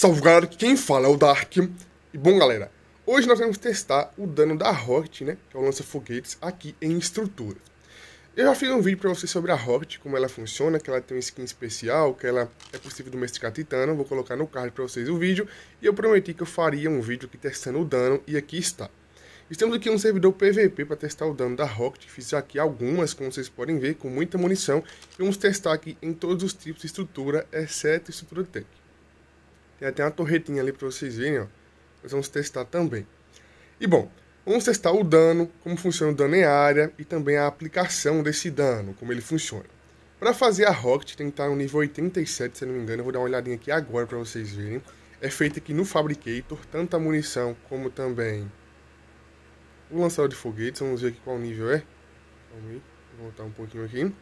Salve galera, quem fala é o Dark. E bom, galera, hoje nós vamos testar o dano da Hort, né, que é o lança-foguetes, aqui em estrutura. Eu já fiz um vídeo para vocês sobre a Hort, como ela funciona, que ela tem um skin especial, que ela é possível do Mestre titano, vou colocar no card para vocês o vídeo, e eu prometi que eu faria um vídeo aqui testando o dano, e aqui está. Estamos aqui um servidor PVP para testar o dano da Rocket, fiz aqui algumas, como vocês podem ver, com muita munição, e vamos testar aqui em todos os tipos de estrutura, exceto estrutura tanque. Tem até uma torretinha ali para vocês verem, ó. Nós vamos testar também. E bom, vamos testar o dano, como funciona o dano em área e também a aplicação desse dano, como ele funciona. Para fazer a Rocket tem que estar tá no nível 87, se não me engano, eu vou dar uma olhadinha aqui agora para vocês verem. É feita aqui no Fabricator, tanto a munição como também o lançador de foguetes, vamos ver aqui qual nível é. Vamos voltar um pouquinho aqui.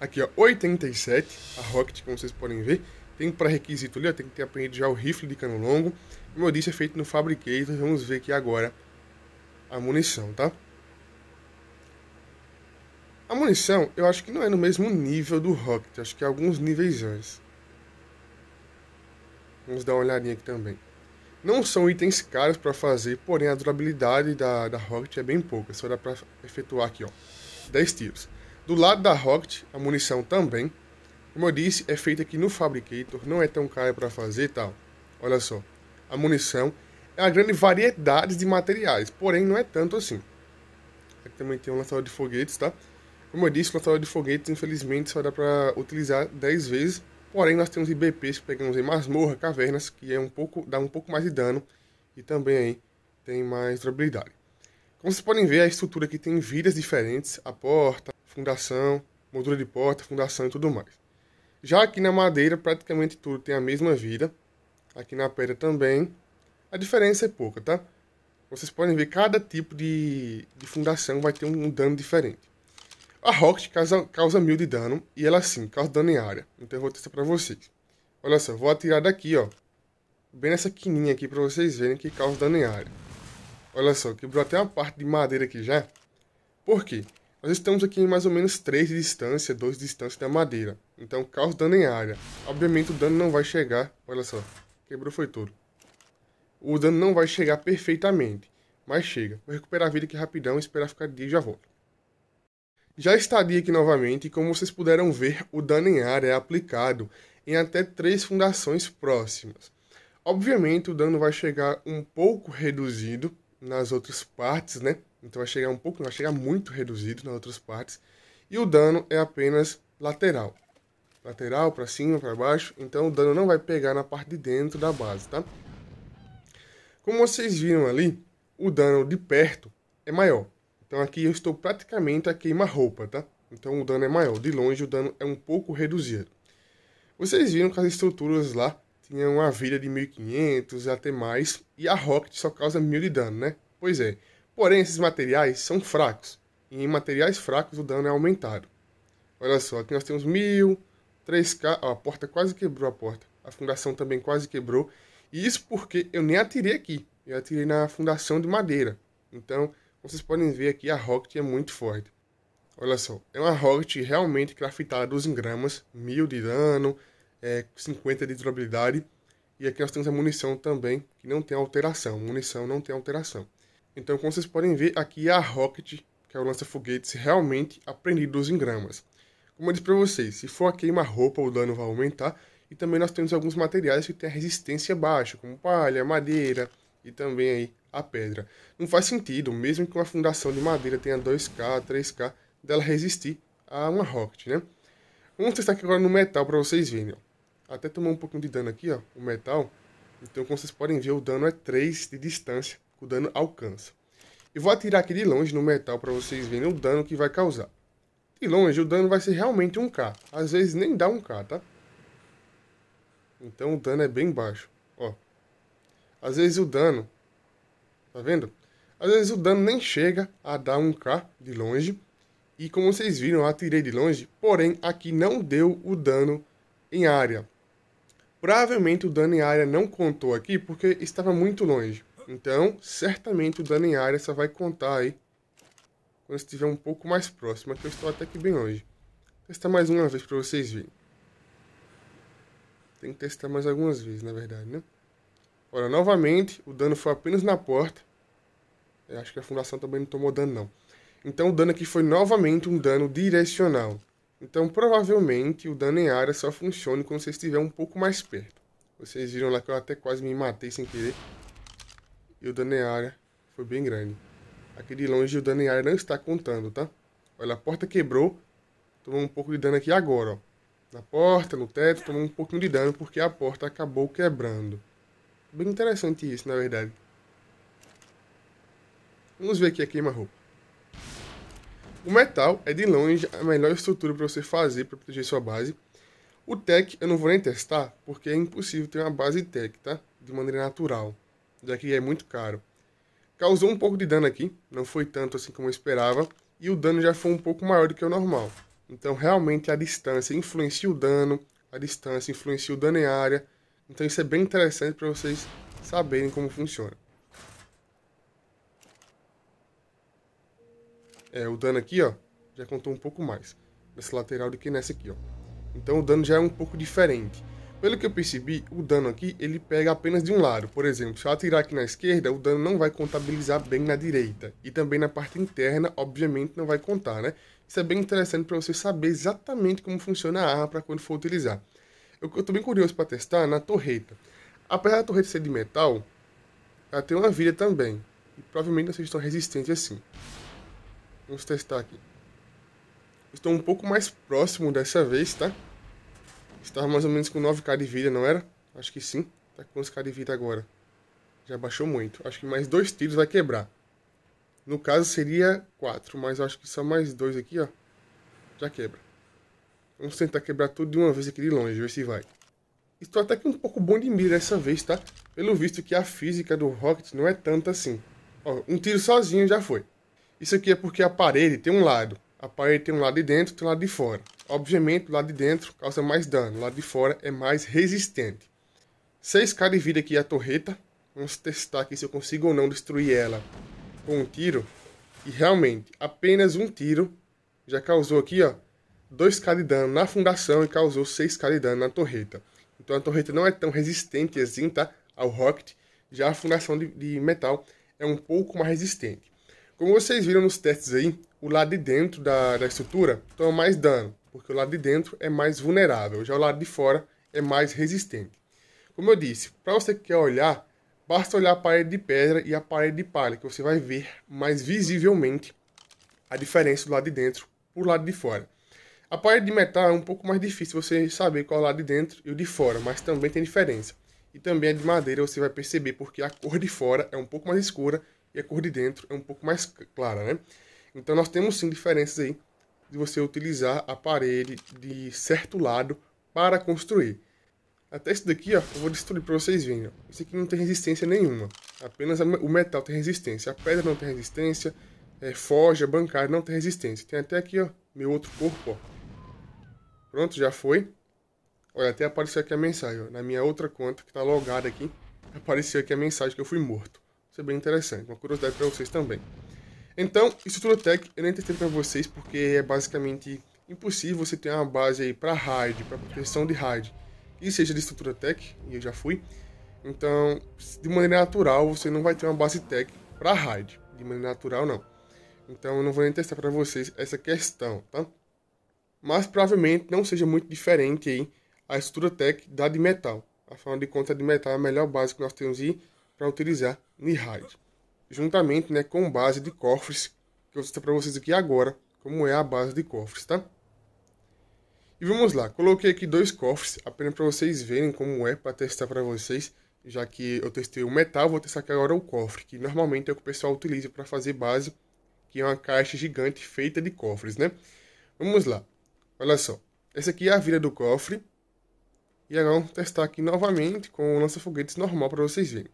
Aqui ó, 87, a Rocket, como vocês podem ver. Tem um pré-requisito ali, ó, tem que ter aprendido já o rifle de cano longo. Como eu disse, é feito no Fabricator. Então vamos ver aqui agora a munição, tá? A munição, eu acho que não é no mesmo nível do Rocket. Acho que é alguns níveis antes. Vamos dar uma olhadinha aqui também. Não são itens caros para fazer, porém a durabilidade da, da Rocket é bem pouca. Só dá para efetuar aqui, ó. 10 tiros. Do lado da Rocket, a munição também como eu disse, é feita aqui no Fabricator, não é tão cara para fazer e tal. Olha só, a munição é uma grande variedade de materiais, porém não é tanto assim. Aqui também tem um lançador de foguetes, tá? Como eu disse, o lançador de foguetes infelizmente só dá para utilizar 10 vezes, porém nós temos IBPs que pegamos em masmorra, cavernas, que é um pouco, dá um pouco mais de dano e também aí tem mais durabilidade. Como vocês podem ver, a estrutura aqui tem vidas diferentes, a porta, fundação, moldura de porta, fundação e tudo mais. Já aqui na madeira, praticamente tudo tem a mesma vida. Aqui na pedra também. A diferença é pouca, tá? Vocês podem ver cada tipo de, de fundação vai ter um, um dano diferente. A Rocket causa, causa mil de dano e ela sim causa dano em área. Então eu vou testar pra vocês. Olha só, vou atirar daqui, ó. Bem nessa quininha aqui pra vocês verem que causa dano em área. Olha só, quebrou até uma parte de madeira aqui já. Por quê? Nós estamos aqui em mais ou menos 3 de distância, 2 de distância da madeira. Então causa dano em área. Obviamente o dano não vai chegar, olha só, quebrou foi tudo. O dano não vai chegar perfeitamente, mas chega. Vou recuperar a vida aqui rapidão, esperar ficar de dia e já volto. Já estaria aqui novamente e como vocês puderam ver, o dano em área é aplicado em até 3 fundações próximas. Obviamente o dano vai chegar um pouco reduzido nas outras partes, né? Então vai chegar um pouco, vai chegar muito reduzido nas outras partes. E o dano é apenas lateral. Lateral, para cima, para baixo. Então o dano não vai pegar na parte de dentro da base, tá? Como vocês viram ali, o dano de perto é maior. Então aqui eu estou praticamente a queima-roupa, tá? Então o dano é maior. De longe o dano é um pouco reduzido. Vocês viram que as estruturas lá tinham uma vida de 1500 até mais. E a Rocket só causa 1000 de dano, né? Pois é. Porém, esses materiais são fracos, e em materiais fracos o dano é aumentado. Olha só, aqui nós temos 1000, 3k, ó, a porta quase quebrou a porta. A fundação também quase quebrou. E isso porque eu nem atirei aqui, eu atirei na fundação de madeira. Então, vocês podem ver aqui, a Rocket é muito forte. Olha só, é uma Rocket realmente craftada dos gramas, 1000 de dano, é, 50 de durabilidade. E aqui nós temos a munição também, que não tem alteração. Munição não tem alteração. Então, como vocês podem ver, aqui é a Rocket, que é o lança-foguetes, realmente aprendido em gramas. Como eu disse para vocês, se for a queima-roupa, o dano vai aumentar. E também nós temos alguns materiais que têm a resistência baixa, como palha, madeira e também aí a pedra. Não faz sentido, mesmo que uma fundação de madeira tenha 2K, 3K, dela resistir a uma rocket, né? Vamos testar aqui agora no metal para vocês verem, ó. Até tomou um pouquinho de dano aqui, ó, o metal. Então, como vocês podem ver, o dano é 3 de distância o dano alcança. Eu vou atirar aqui de longe no metal para vocês verem o dano que vai causar. De longe o dano vai ser realmente 1k. Às vezes nem dá 1k, tá? Então o dano é bem baixo. Ó. Às vezes o dano... Tá vendo? Às vezes o dano nem chega a dar 1k de longe. E como vocês viram, eu atirei de longe. Porém, aqui não deu o dano em área. Provavelmente o dano em área não contou aqui porque estava muito longe. Então, certamente o dano em área só vai contar aí quando estiver um pouco mais próximo. Aqui eu estou até que bem longe. Vou testar mais uma vez para vocês verem. Tem que testar mais algumas vezes, na verdade, né? Ora, novamente, o dano foi apenas na porta. Eu acho que a fundação também não tomou dano, não. Então o dano aqui foi novamente um dano direcional. Então provavelmente o dano em área só funciona quando você estiver um pouco mais perto. Vocês viram lá que eu até quase me matei sem querer e o dano em área foi bem grande. Aqui de longe o dano em área não está contando, tá? Olha, a porta quebrou. Tomou um pouco de dano aqui agora, ó. Na porta, no teto, tomou um pouquinho de dano porque a porta acabou quebrando. Bem interessante isso, na verdade. Vamos ver aqui a queima-roupa. O metal é de longe a melhor estrutura para você fazer para proteger sua base. O tech eu não vou nem testar, porque é impossível ter uma base tech, tá? De maneira natural já que é muito caro. Causou um pouco de dano aqui, não foi tanto assim como eu esperava, e o dano já foi um pouco maior do que o normal. Então realmente a distância influencia o dano, a distância influencia o dano em área, então isso é bem interessante para vocês saberem como funciona. É, o dano aqui, ó, já contou um pouco mais nessa lateral do que nessa aqui, ó. Então o dano já é um pouco diferente. Pelo que eu percebi, o dano aqui ele pega apenas de um lado. Por exemplo, se eu atirar aqui na esquerda, o dano não vai contabilizar bem na direita. E também na parte interna, obviamente, não vai contar, né? Isso é bem interessante para você saber exatamente como funciona a arma para quando for utilizar. Eu, estou bem curioso para testar na torreta. Apesar da torreta ser de metal, ela tem uma vida também. E provavelmente não seja tão resistente assim. Vamos testar aqui. Estou um pouco mais próximo dessa vez, tá? Estava mais ou menos com 9k de vida, não era? Acho que sim. Tá com 11k de vida agora. Já baixou muito. Acho que mais dois tiros vai quebrar. No caso seria 4, mas acho que só mais dois aqui, ó. Já quebra. Vamos tentar quebrar tudo de uma vez aqui de longe, ver se vai. Estou até que um pouco bom de mira dessa vez, tá? Pelo visto que a física do Rocket não é tanta assim. Ó, um tiro sozinho já foi. Isso aqui é porque a parede tem um lado. A parede tem um lado de dentro e um lado de fora. Obviamente, o lado de dentro causa mais dano, o lado de fora é mais resistente. 6k de vida aqui a torreta. Vamos testar aqui se eu consigo ou não destruir ela com um tiro. E realmente, apenas um tiro já causou aqui, ó, 2k de dano na fundação e causou 6k de dano na torreta. Então a torreta não é tão resistente assim, tá? Ao rocket. Já a fundação de, de metal é um pouco mais resistente. Como vocês viram nos testes aí, o lado de dentro da, da estrutura toma mais dano, porque o lado de dentro é mais vulnerável, já o lado de fora é mais resistente. Como eu disse, para você que quer olhar, basta olhar a parede de pedra e a parede de palha, que você vai ver mais visivelmente a diferença do lado de dentro para o lado de fora. A parede de metal é um pouco mais difícil você saber qual é o lado de dentro e o de fora, mas também tem diferença. E também a de madeira você vai perceber porque a cor de fora é um pouco mais escura e a cor de dentro é um pouco mais clara, né? Então nós temos sim diferenças aí de você utilizar a parede de certo lado para construir. Até isso daqui, ó, eu vou destruir para vocês verem. Ó. Isso aqui não tem resistência nenhuma. Apenas o metal tem resistência. A pedra não tem resistência. É, forja, bancária não tem resistência. Tem até aqui, ó, meu outro corpo, ó. Pronto, já foi. Olha, até apareceu aqui a mensagem, ó. Na minha outra conta, que está logada aqui, apareceu aqui a mensagem que eu fui morto. Isso é bem interessante. Uma curiosidade para vocês também. Então, estrutura tech eu nem testei para vocês porque é basicamente impossível você ter uma base aí para RAID, para proteção de RAID, que seja de estrutura tech, e eu já fui. Então, de maneira natural, você não vai ter uma base tech para RAID, de maneira natural não. Então, eu não vou nem testar para vocês essa questão, tá? Mas provavelmente não seja muito diferente aí a estrutura tech da de metal. Afinal de contas, de metal é a melhor base que nós temos aí para utilizar no RAID juntamente né, com base de cofres, que eu vou mostrar para vocês aqui agora como é a base de cofres, tá? E vamos lá, coloquei aqui dois cofres, apenas para vocês verem como é, para testar para vocês, já que eu testei o metal, vou testar aqui agora o cofre, que normalmente é o que o pessoal utiliza para fazer base, que é uma caixa gigante feita de cofres, né? Vamos lá, olha só, essa aqui é a vira do cofre, e agora vamos testar aqui novamente com o lança-foguetes normal para vocês verem.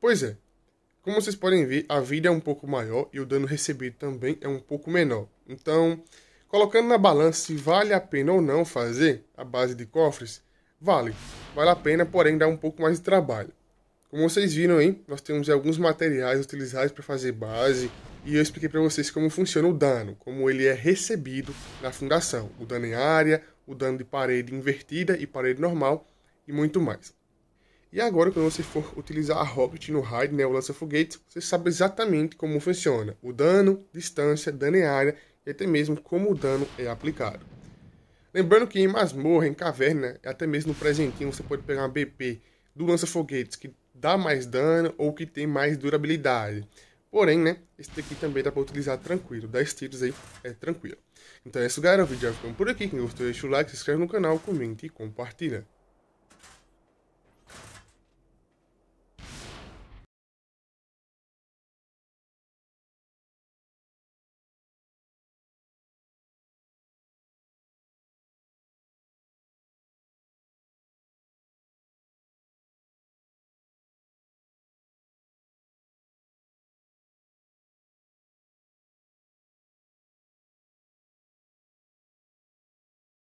Pois é, como vocês podem ver, a vida é um pouco maior e o dano recebido também é um pouco menor. Então, colocando na balança se vale a pena ou não fazer a base de cofres, vale. Vale a pena, porém dá um pouco mais de trabalho. Como vocês viram aí, nós temos alguns materiais utilizados para fazer base e eu expliquei para vocês como funciona o dano, como ele é recebido na fundação, o dano em área, o dano de parede invertida e parede normal e muito mais. E agora, quando você for utilizar a Rocket no Raid, né, o lança-foguete, você sabe exatamente como funciona. O dano, distância, dano em área e até mesmo como o dano é aplicado. Lembrando que em masmorra, em caverna, até mesmo no presentinho, você pode pegar uma BP do lança-foguetes que dá mais dano ou que tem mais durabilidade. Porém, né, esse daqui também dá para utilizar tranquilo, 10 tiros aí é tranquilo. Então é isso galera, o vídeo já ficou por aqui, quem gostou deixa o like, se inscreve no canal, comente e compartilha.